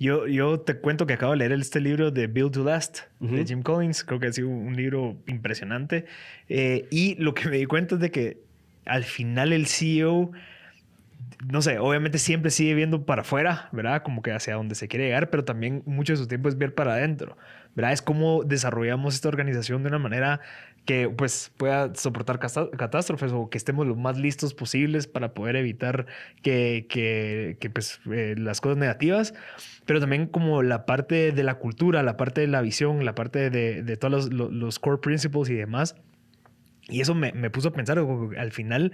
Yo, te cuento que acabo de leer este libro de Build to Last de Jim Collins. Creo que ha sido un libro impresionante. Eh, y lo que me di cuenta es de que al final el CEO, no sé, obviamente siempre sigue viendo para afuera, ¿verdad? Como que hacia donde se quiere llegar, pero también mucho de su tiempo es ver para adentro. Es cómo desarrollamos esta organización de una manera que pues, pueda soportar catástrofes o que estemos lo más listos posibles para poder evitar que, que, pues, eh, las cosas negativas, pero también como la parte de la cultura, la parte de la visión, la parte de, de todos los, los, core principles y demás. Y eso me, me puso a pensar, al final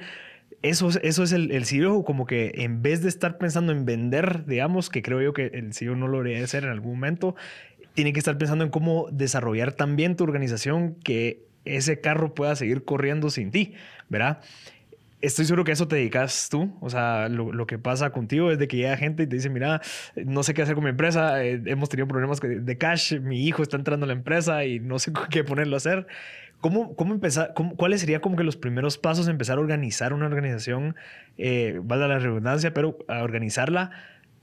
eso, eso es el, el como que en vez de estar pensando en vender, digamos, que creo yo que el CEO no lo debería hacer en algún momento, tiene que estar pensando en cómo desarrollar también tu organización que ese carro pueda seguir corriendo sin ti, ¿verdad? Estoy seguro que eso te dedicas tú. O sea, lo, que pasa contigo es de que llega gente y te dice, mira, no sé qué hacer con mi empresa, eh, hemos tenido problemas de cash, mi hijo está entrando a la empresa y no sé qué ponerlo a hacer. ¿Cómo, cómo empezar? ¿Cuáles serían como que los primeros pasos de empezar a organizar una organización, eh, valga la redundancia, pero a organizarla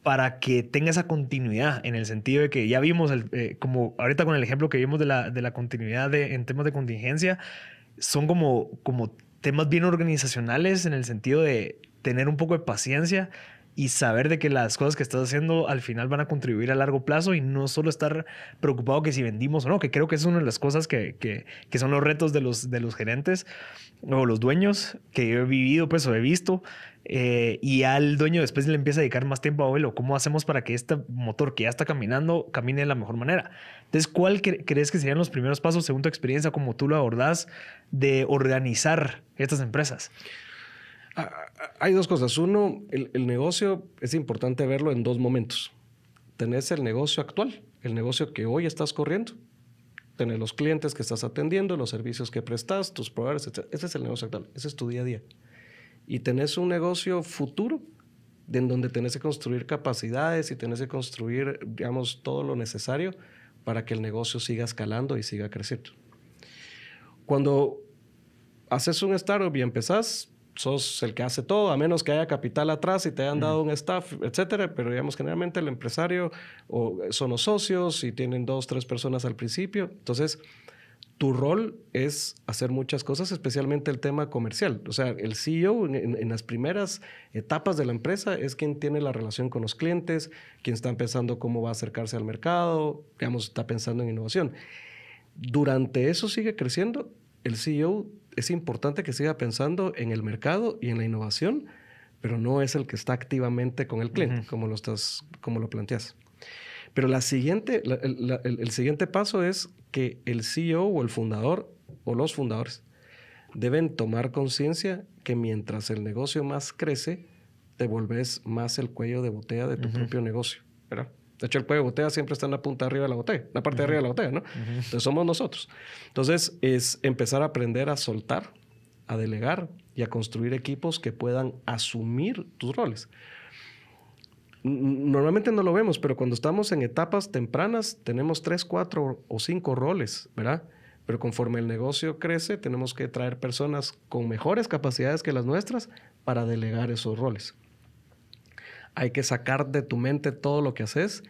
para que tenga esa continuidad en el sentido de que ya vimos, eh, como ahorita con el ejemplo que vimos de la, continuidad en temas de contingencia, son como, como temas bien organizacionales en el sentido de tener un poco de paciencia y saber de que las cosas que estás haciendo al final van a contribuir a largo plazo y no solo estar preocupado que si vendimos o no, que creo que es una de las cosas que, son los retos de los, de los gerentes o los dueños que yo he vivido, pues o he visto, eh, y al dueño después le empieza a dedicar más tiempo a vuelo. ¿Cómo hacemos para que este motor que ya está caminando camine de la mejor manera? Entonces, ¿cuál crees que serían los primeros pasos según tu experiencia, como tú lo abordás, de organizar estas empresas? Hay dos cosas. Uno, el, negocio es importante verlo en dos momentos. Tenés el negocio actual, el negocio que hoy estás corriendo. Tenés los clientes que estás atendiendo, los servicios que prestas, tus proveedores, etc. Ese es el negocio actual, ese es tu día a día. Y tenés un negocio futuro en donde tenés que construir capacidades y tenés que construir, digamos, todo lo necesario para que el negocio siga escalando y siga creciendo. Cuando haces un startup y empezás, sos el que hace todo, a menos que haya capital atrás y te hayan dado un staff, etcétera. Pero digamos, generalmente el empresario o eh, son los socios y tienen dos, tres personas al principio. Entonces, tu rol es hacer muchas cosas, especialmente el tema comercial. O sea, el CEO en, en, las primeras etapas de la empresa es quien tiene la relación con los clientes, quien está pensando cómo va a acercarse al mercado, digamos, está pensando en innovación. Durante eso sigue creciendo, el CEO es importante que siga pensando en el mercado y en la innovación, pero no es el que está activamente con el cliente, como, lo estás, como lo planteas. Pero la siguiente, el, siguiente paso es que el CEO o el fundador o los fundadores deben tomar conciencia que mientras el negocio más crece, te volvés más el cuello de botella de tu propio negocio, ¿verdad? De hecho, el cuello de botella siempre está en la punta arriba de la botella, en la parte de arriba de la botella, ¿no? Entonces somos nosotros. Entonces es empezar a aprender a soltar, a delegar y a construir equipos que puedan asumir tus roles. Normalmente no lo vemos, pero cuando estamos en etapas tempranas tenemos tres, cuatro o cinco roles, ¿verdad? Pero conforme el negocio crece, tenemos que traer personas con mejores capacidades que las nuestras para delegar esos roles. Hay que sacar de tu mente todo lo que haces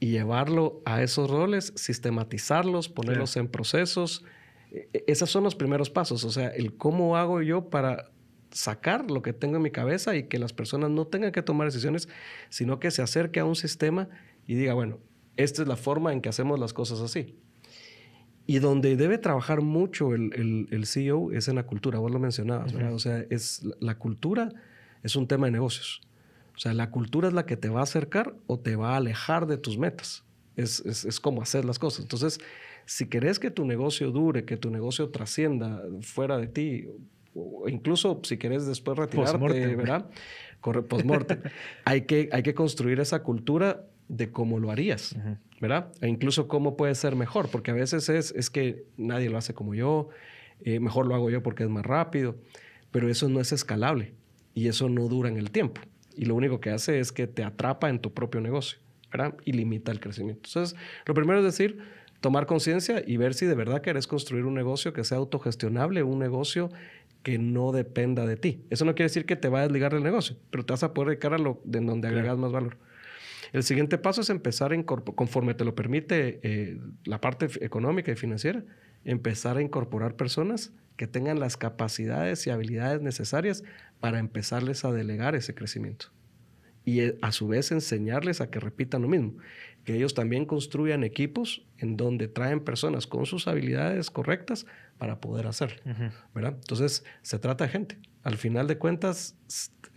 y llevarlo a esos roles, sistematizarlos, ponerlos en procesos. E, e, esos son los primeros pasos, o sea, el cómo hago yo para sacar lo que tengo en mi cabeza y que las personas no tengan que tomar decisiones, sino que se acerque a un sistema y diga, bueno, esta es la forma en que hacemos las cosas así. Y donde debe trabajar mucho el, CEO es en la cultura, vos lo mencionabas, O sea, es la cultura es un tema de negocios. O sea, la cultura es la que te va a acercar o te va a alejar de tus metas. Es, es, es cómo hacer las cosas. Entonces, si querés que tu negocio dure, que tu negocio trascienda fuera de ti, incluso si querés después retirarte, ¿verdad? Corre post hay, que, hay que construir esa cultura de cómo lo harías, ¿verdad? E incluso cómo puede ser mejor, porque a veces es, que nadie lo hace como yo, eh, mejor lo hago yo porque es más rápido, pero eso no es escalable y eso no dura en el tiempo y lo único que hace es que te atrapa en tu propio negocio, ¿verdad? Y limita el crecimiento. Entonces, lo primero es decir, tomar conciencia y ver si de verdad querés construir un negocio que sea autogestionable, un negocio que no dependa de ti. Eso no quiere decir que te va a desligar del negocio, pero te vas a poder dedicar a lo de donde agregas más valor. El siguiente paso es empezar, a conforme te lo permite eh, la parte económica y financiera, empezar a incorporar personas que tengan las capacidades y habilidades necesarias para empezarles a delegar ese crecimiento. Y eh, a su vez enseñarles a que repitan lo mismo, que ellos también construyan equipos en donde traen personas con sus habilidades correctas para poder hacerlo. Entonces, se trata de gente. Al final de cuentas,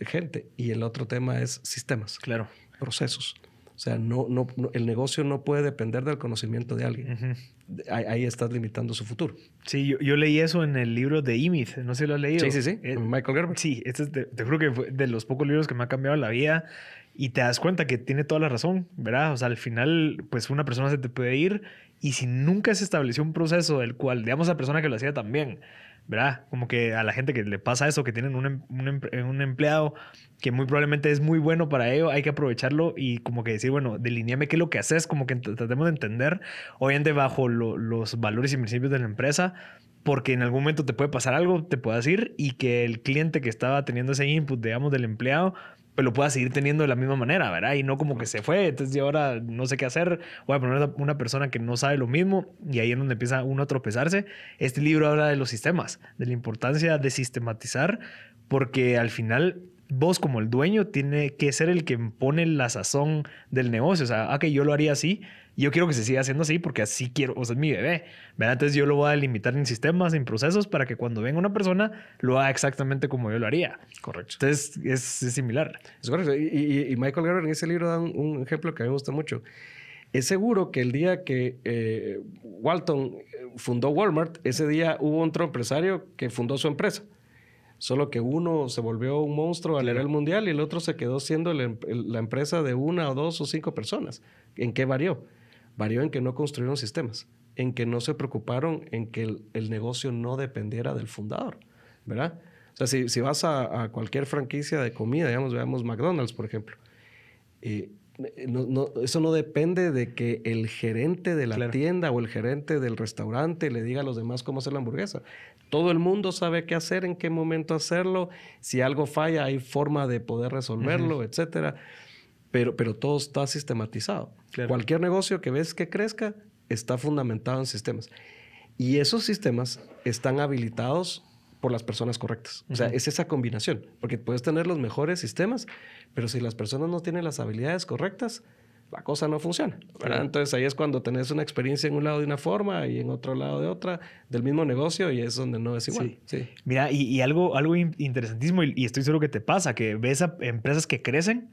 gente. Y el otro tema es sistemas. Claro. Procesos. O sea, no, no, el negocio no puede depender del conocimiento de alguien. ahí, estás limitando su futuro. Sí, yo, leí eso en el libro de Imit. no sé lo has leído. Sí, sí, sí, eh, Michael Gerber. Sí, este te juro que de los pocos libros que me ha cambiado la vida y te das cuenta que tiene toda la razón, ¿verdad? O sea, al final, pues una persona se te puede ir y si nunca se estableció un proceso del cual, digamos, la persona que lo hacía también, ¿verdad? Como que a la gente que le pasa eso, que tienen em, em, eh, un, empleado que muy probablemente es muy bueno para ello, hay que aprovecharlo y como que decir, bueno, delineame qué es lo que haces, como que tratemos de entender, hoy bajo debajo los valores y principios de la empresa, porque en algún momento te puede pasar algo, te puede ir y que el cliente que estaba teniendo ese input, digamos, del empleado, pues, lo pueda seguir teniendo de la misma manera, ¿verdad? Y no como que se fue, entonces yo ahora no sé qué hacer, voy a poner una persona que no sabe lo mismo y ahí es donde empieza uno a tropezarse. Este libro habla de los sistemas, de la importancia de sistematizar, porque al final vos como el dueño tiene que ser el que pone la sazón del negocio. O sea, ah, que yo lo haría así, yo quiero que se siga haciendo así porque así quiero, o sea, es mi bebé. ¿verdad? Entonces yo lo voy a limitar en sistemas, en procesos, para que cuando venga una persona lo haga exactamente como yo lo haría. Correcto. Entonces es, similar. Es correcto. Y, Michael Gerber en ese libro da un, ejemplo que a mí me gusta mucho. Es seguro que el día que eh, Walton eh, fundó Walmart, ese día hubo otro empresario que fundó su empresa. Solo que uno se volvió un monstruo a nivel mundial y el otro se quedó siendo la, empresa de una o dos o cinco personas. ¿En qué varió? Varió en que no construyeron sistemas, en que no se preocuparon en que el, negocio no dependiera del fundador, ¿verdad? O sea, si, vas a, cualquier franquicia de comida, digamos, veamos McDonald's, por ejemplo, eh, eh, eso no depende de que el gerente de la tienda o el gerente del restaurante le diga a los demás cómo hacer la hamburguesa. Todo el mundo sabe qué hacer, en qué momento hacerlo. Si algo falla, hay forma de poder resolverlo, etcétera. Pero, pero todo está sistematizado. Cualquier negocio que ves que crezca está fundamentado en sistemas. Y esos sistemas están habilitados por las personas correctas. O sea, es esa combinación, porque puedes tener los mejores sistemas, pero si las personas no tienen las habilidades correctas, la cosa no funciona. Entonces ahí es cuando tenés una experiencia en un lado de una forma y en otro lado de otra, del mismo negocio, y es donde no es igual. Sí. Mira, y, algo, algo interesantísimo, y, estoy seguro que te pasa, que ves a empresas que crecen,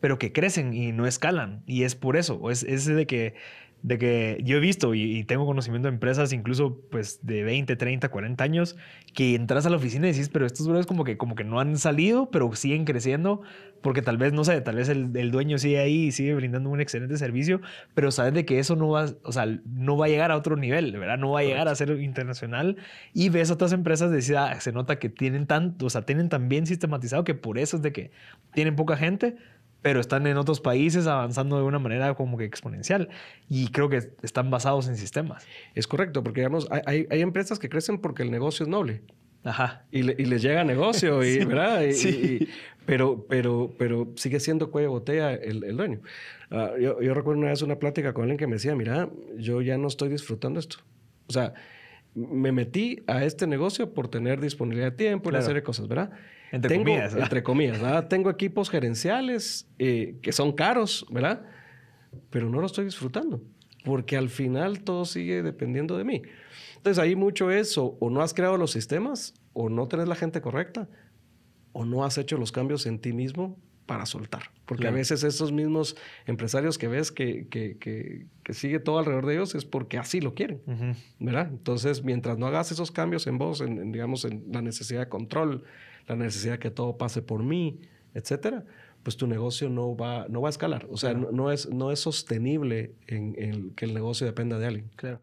pero que crecen y no escalan. Y es por eso, o es, ese de que de que yo he visto y, tengo conocimiento de empresas, incluso pues de 20, 30, 40 años, que entras a la oficina y decís, pero estos brotes como que, como que no han salido, pero siguen creciendo, porque tal vez, no sé, tal vez el, dueño sigue ahí y sigue brindando un excelente servicio, pero sabes de que eso no va, o sea, no va a llegar a otro nivel, ¿verdad? No va a llegar a ser internacional. Y ves otras empresas decir, ah, se nota que tienen tanto, o sea, tienen tan bien sistematizado que por eso es de que tienen poca gente, pero están en otros países avanzando de una manera como que exponencial y creo que están basados en sistemas. Es correcto, porque hay, empresas que crecen porque el negocio es noble. Ajá. Y, les llega negocio, y, ¿verdad? sí. pero, pero, pero sigue siendo cuello botella el, el dueño. Ah, yo, recuerdo una vez una plática con alguien que me decía, mira, yo ya no estoy disfrutando esto. O sea, me metí a este negocio por tener disponibilidad de tiempo y hacer cosas, ¿verdad? entre comillas. Entre comillas, Tengo equipos gerenciales eh, que son caros, ¿verdad? Pero no lo estoy disfrutando, porque al final todo sigue dependiendo de mí. Entonces ahí mucho eso: o, no has creado los sistemas, o no tenés la gente correcta, o no has hecho los cambios en ti mismo para soltar. Porque a veces esos mismos empresarios que ves que, sigue todo alrededor de ellos es porque así lo quieren, ¿verdad? Entonces, mientras no hagas esos cambios en vos, digamos, en la necesidad de control, la necesidad de que todo pase por mí, etcétera, pues tu negocio no va, no va a escalar. O sea, no, es, no es sostenible en que el negocio dependa de alguien. Claro.